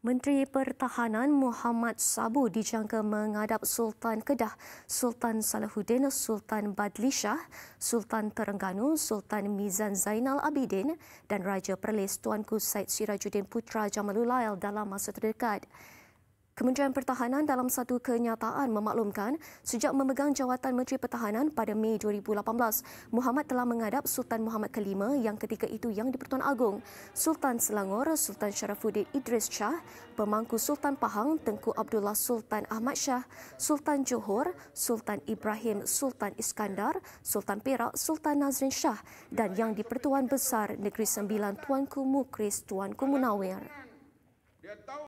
Menteri Pertahanan Muhammad Sabu dijangka menghadap Sultan Kedah, Sultan Salahuddin, Sultan Badlishah, Sultan Terengganu, Sultan Mizan Zainal Abidin dan Raja Perlis Tuanku Said Sirajuddin Putra Jamalulail dalam masa terdekat. Kementerian Pertahanan dalam satu kenyataan memaklumkan sejak memegang jawatan Menteri Pertahanan pada Mei 2018, Muhammad telah menghadap Sultan Muhammad V yang ketika itu yang di-Pertuan Agong, Sultan Selangor, Sultan Syarafuddin Idris Shah, Pemangku Sultan Pahang Tengku Abdullah Sultan Ahmad Shah, Sultan Johor, Sultan Ibrahim Sultan Iskandar, Sultan Perak Sultan Nazrin Shah dan yang di-Pertuan Besar Negeri Sembilan Tuanku Mukris Tuanku Munawir.